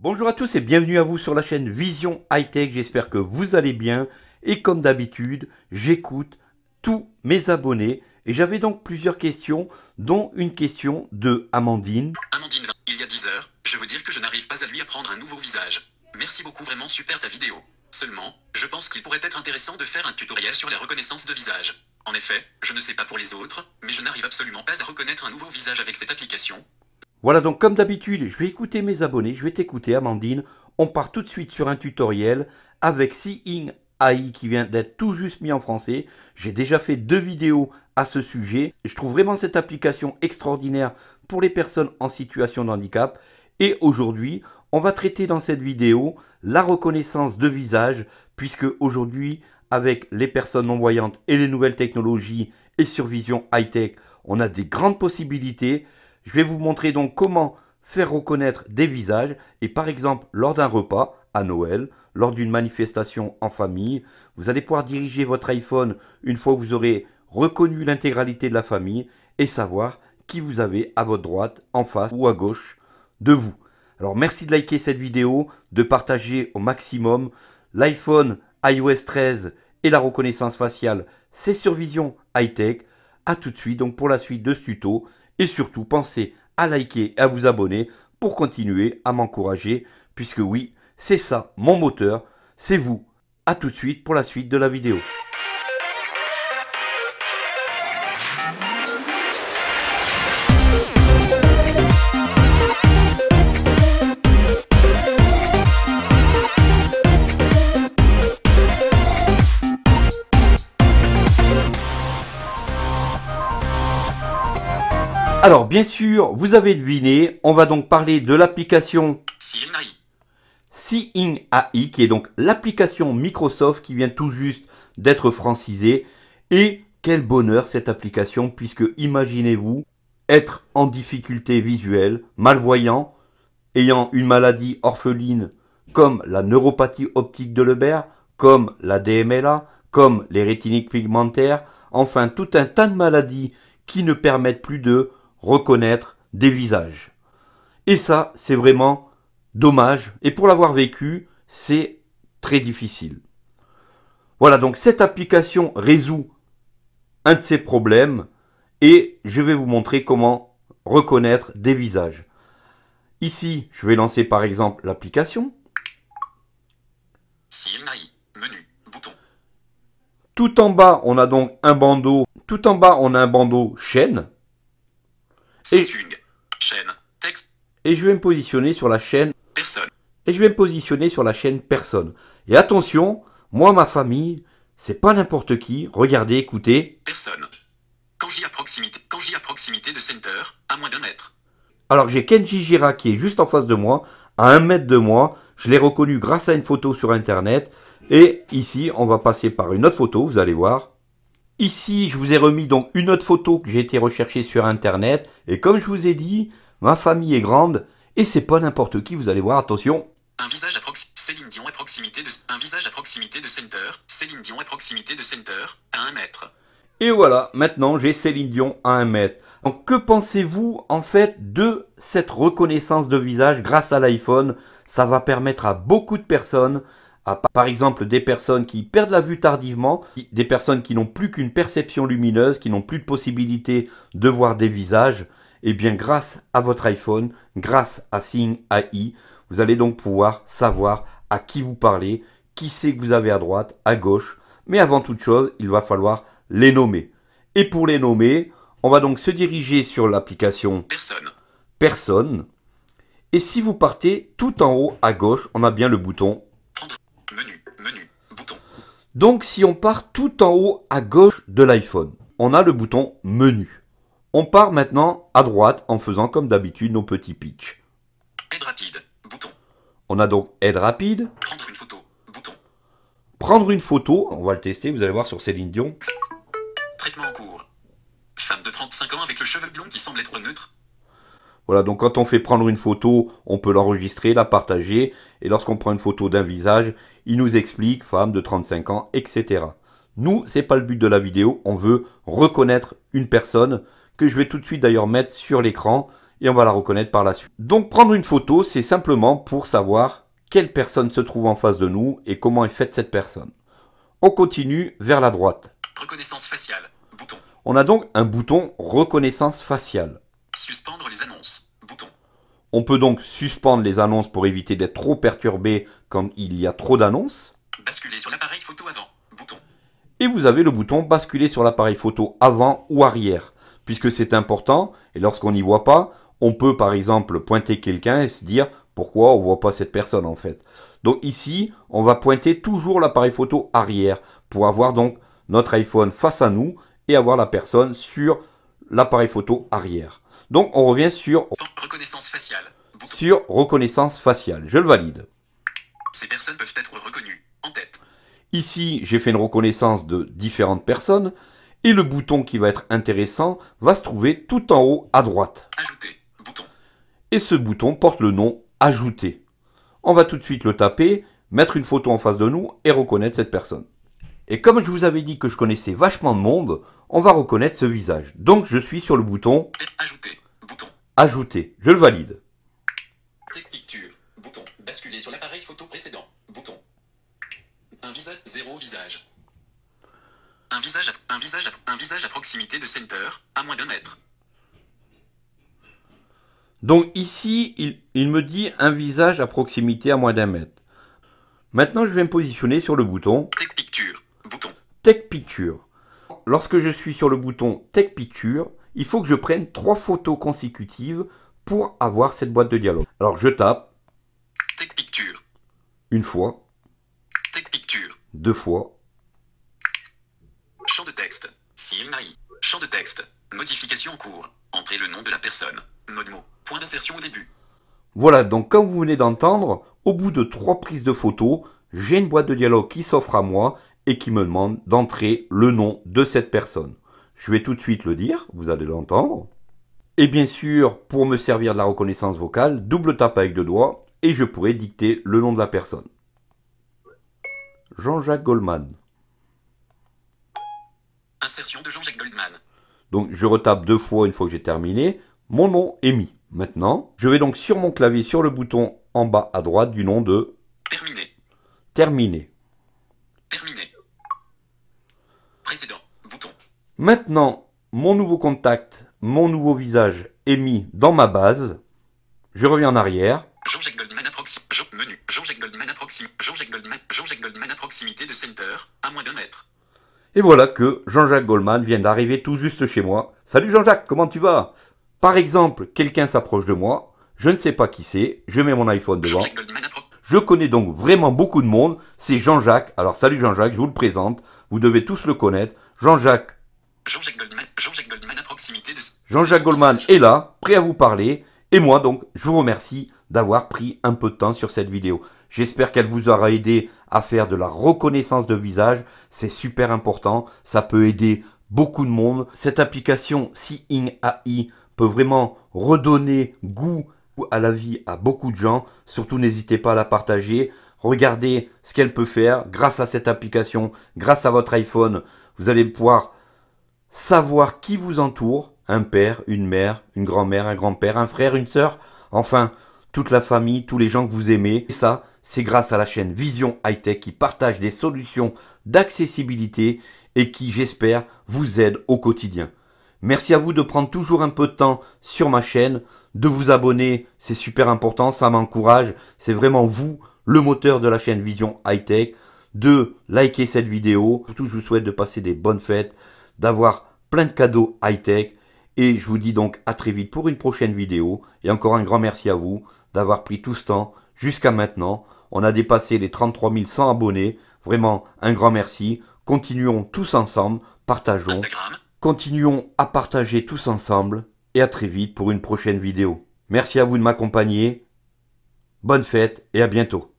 Bonjour à tous et bienvenue à vous sur la chaîne Vision High J'espère que vous allez bien. Et comme d'habitude, j'écoute tous mes abonnés. Et j'avais donc plusieurs questions, dont une question de Amandine. Amandine, il y a 10 heures, je veux dire que je n'arrive pas à lui apprendre un nouveau visage. Merci beaucoup, vraiment super ta vidéo. Seulement, je pense qu'il pourrait être intéressant de faire un tutoriel sur la reconnaissance de visage. En effet, je ne sais pas pour les autres, mais je n'arrive absolument pas à reconnaître un nouveau visage avec cette application, voilà donc comme d'habitude, je vais écouter mes abonnés, je vais t'écouter Amandine. On part tout de suite sur un tutoriel avec Seeing AI qui vient d'être tout juste mis en français. J'ai déjà fait deux vidéos à ce sujet. Je trouve vraiment cette application extraordinaire pour les personnes en situation de handicap. Et aujourd'hui, on va traiter dans cette vidéo la reconnaissance de visage puisque aujourd'hui, avec les personnes non-voyantes et les nouvelles technologies et sur Vision High-Tech, on a des grandes possibilités je vais vous montrer donc comment faire reconnaître des visages et par exemple lors d'un repas à Noël, lors d'une manifestation en famille, vous allez pouvoir diriger votre iPhone une fois que vous aurez reconnu l'intégralité de la famille et savoir qui vous avez à votre droite, en face ou à gauche de vous. Alors merci de liker cette vidéo, de partager au maximum. L'iPhone, iOS 13 et la reconnaissance faciale, c'est sur Vision High Tech. A tout de suite donc pour la suite de ce tuto et surtout, pensez à liker et à vous abonner pour continuer à m'encourager, puisque oui, c'est ça mon moteur, c'est vous. A tout de suite pour la suite de la vidéo. Alors bien sûr, vous avez deviné, on va donc parler de l'application Seeing AI, qui est donc l'application Microsoft qui vient tout juste d'être francisée. Et quel bonheur cette application, puisque imaginez-vous être en difficulté visuelle, malvoyant, ayant une maladie orpheline comme la neuropathie optique de Lebert, comme la DMLA, comme les rétiniques pigmentaires, enfin tout un tas de maladies qui ne permettent plus de reconnaître des visages. Et ça, c'est vraiment dommage. Et pour l'avoir vécu, c'est très difficile. Voilà, donc cette application résout un de ces problèmes et je vais vous montrer comment reconnaître des visages. Ici, je vais lancer par exemple l'application. Tout en bas, on a donc un bandeau. Tout en bas, on a un bandeau chaîne Chaîne. Texte. Et je vais me positionner sur la chaîne. Personne. Et je vais me positionner sur la chaîne personne. Et attention, moi, ma famille, c'est pas n'importe qui. Regardez, écoutez. Personne. Quand à proximité, à proximité de center, à moins d'un mètre. Alors j'ai Kenji Jira qui est juste en face de moi, à un mètre de moi. Je l'ai reconnu grâce à une photo sur internet. Et ici, on va passer par une autre photo, vous allez voir. Ici, je vous ai remis donc une autre photo que j'ai été rechercher sur internet. Et comme je vous ai dit, ma famille est grande et c'est pas n'importe qui, vous allez voir, attention. Un visage à proximité. de un visage à proximité de Center. Céline Dion à proximité de Center à 1 mètre. Et voilà, maintenant j'ai Céline Dion à 1 mètre. Donc que pensez-vous en fait de cette reconnaissance de visage grâce à l'iPhone Ça va permettre à beaucoup de personnes par exemple des personnes qui perdent la vue tardivement, des personnes qui n'ont plus qu'une perception lumineuse, qui n'ont plus de possibilité de voir des visages, et eh bien grâce à votre iPhone, grâce à Sign AI, vous allez donc pouvoir savoir à qui vous parlez, qui c'est que vous avez à droite, à gauche, mais avant toute chose, il va falloir les nommer. Et pour les nommer, on va donc se diriger sur l'application Personne. Personne. Et si vous partez tout en haut à gauche, on a bien le bouton donc si on part tout en haut à gauche de l'iPhone, on a le bouton menu. On part maintenant à droite en faisant comme d'habitude nos petits pitch. Aide rapide, bouton. On a donc aide rapide. Prendre une photo, bouton. Prendre une photo, on va le tester, vous allez voir sur Céline Dion. Traitement en cours. Femme de 35 ans avec le cheveu blond qui semble être neutre. Voilà, donc quand on fait prendre une photo, on peut l'enregistrer, la partager et lorsqu'on prend une photo d'un visage, il nous explique femme de 35 ans, etc. Nous, c'est pas le but de la vidéo, on veut reconnaître une personne que je vais tout de suite d'ailleurs mettre sur l'écran et on va la reconnaître par la suite. Donc prendre une photo, c'est simplement pour savoir quelle personne se trouve en face de nous et comment est faite cette personne. On continue vers la droite. Reconnaissance faciale, bouton. On a donc un bouton reconnaissance faciale. Suspendre les annonces. On peut donc suspendre les annonces pour éviter d'être trop perturbé quand il y a trop d'annonces. Basculer sur l'appareil photo avant. Bouton. Et vous avez le bouton basculer sur l'appareil photo avant ou arrière. Puisque c'est important, et lorsqu'on n'y voit pas, on peut par exemple pointer quelqu'un et se dire pourquoi on voit pas cette personne en fait. Donc ici, on va pointer toujours l'appareil photo arrière pour avoir donc notre iPhone face à nous et avoir la personne sur l'appareil photo arrière. Donc on revient sur faciale. Sur reconnaissance faciale. Je le valide. Ces personnes peuvent être reconnues en tête. Ici, j'ai fait une reconnaissance de différentes personnes et le bouton qui va être intéressant va se trouver tout en haut à droite. Ajouter. Bouton. Et ce bouton porte le nom Ajouter. On va tout de suite le taper, mettre une photo en face de nous et reconnaître cette personne. Et comme je vous avais dit que je connaissais vachement de monde, on va reconnaître ce visage. Donc je suis sur le bouton Ajouter. Ajouter. Je le valide. Picture. Bouton. Basculer sur l'appareil photo précédent. Bouton. Un visage. Zéro visage. Un visage, un visage, un visage à proximité de center, à moins d'un mètre. Donc ici, il, il, me dit un visage à proximité à moins d'un mètre. Maintenant, je vais me positionner sur le bouton Tech Picture. Bouton. Tech Picture. Lorsque je suis sur le bouton Tech Picture, il faut que je prenne trois photos consécutives pour avoir cette boîte de dialogue. Alors je tape text Picture une fois, Picture deux fois, champ de texte, CMI, champ de texte, modification en cours, entrez le nom de la personne, mode mot, point d'insertion au début. Voilà, donc comme vous venez d'entendre, au bout de trois prises de photos, j'ai une boîte de dialogue qui s'offre à moi et qui me demande d'entrer le nom de cette personne. Je vais tout de suite le dire, vous allez l'entendre. Et bien sûr, pour me servir de la reconnaissance vocale, double tape avec deux doigts et je pourrai dicter le nom de la personne. Jean-Jacques Goldman. Insertion de Jean-Jacques Goldman. Donc je retape deux fois une fois que j'ai terminé. Mon nom est mis. Maintenant, je vais donc sur mon clavier, sur le bouton en bas à droite du nom de... Terminé. Terminé. Maintenant, mon nouveau contact, mon nouveau visage est mis dans ma base. Je reviens en arrière. Jean-Jacques Goldman à jean Goldman à proximité de Center, à moins d'un mètre. Et voilà que Jean-Jacques Goldman vient d'arriver tout juste chez moi. Salut Jean-Jacques, comment tu vas Par exemple, quelqu'un s'approche de moi. Je ne sais pas qui c'est. Je mets mon iPhone devant. Je connais donc vraiment beaucoup de monde. C'est Jean-Jacques. Alors salut Jean-Jacques, je vous le présente. Vous devez tous le connaître. Jean-Jacques Jean-Jacques Goldman, à proximité de... Jean-Jacques Goldman est là, prêt à vous parler. Et moi, donc, je vous remercie d'avoir pris un peu de temps sur cette vidéo. J'espère qu'elle vous aura aidé à faire de la reconnaissance de visage. C'est super important. Ça peut aider beaucoup de monde. Cette application Seeing AI peut vraiment redonner goût à la vie à beaucoup de gens. Surtout, n'hésitez pas à la partager. Regardez ce qu'elle peut faire grâce à cette application, grâce à votre iPhone. Vous allez pouvoir savoir qui vous entoure, un père, une mère, une grand-mère, un grand-père, un frère, une sœur, enfin, toute la famille, tous les gens que vous aimez. Et ça, c'est grâce à la chaîne Vision High Tech qui partage des solutions d'accessibilité et qui, j'espère, vous aide au quotidien. Merci à vous de prendre toujours un peu de temps sur ma chaîne, de vous abonner, c'est super important, ça m'encourage, c'est vraiment vous le moteur de la chaîne Vision High Tech, de liker cette vidéo. Surtout, je vous souhaite de passer des bonnes fêtes, d'avoir plein de cadeaux high-tech. Et je vous dis donc à très vite pour une prochaine vidéo. Et encore un grand merci à vous d'avoir pris tout ce temps jusqu'à maintenant. On a dépassé les 33 100 abonnés. Vraiment, un grand merci. Continuons tous ensemble, partageons. Continuons à partager tous ensemble. Et à très vite pour une prochaine vidéo. Merci à vous de m'accompagner. Bonne fête et à bientôt.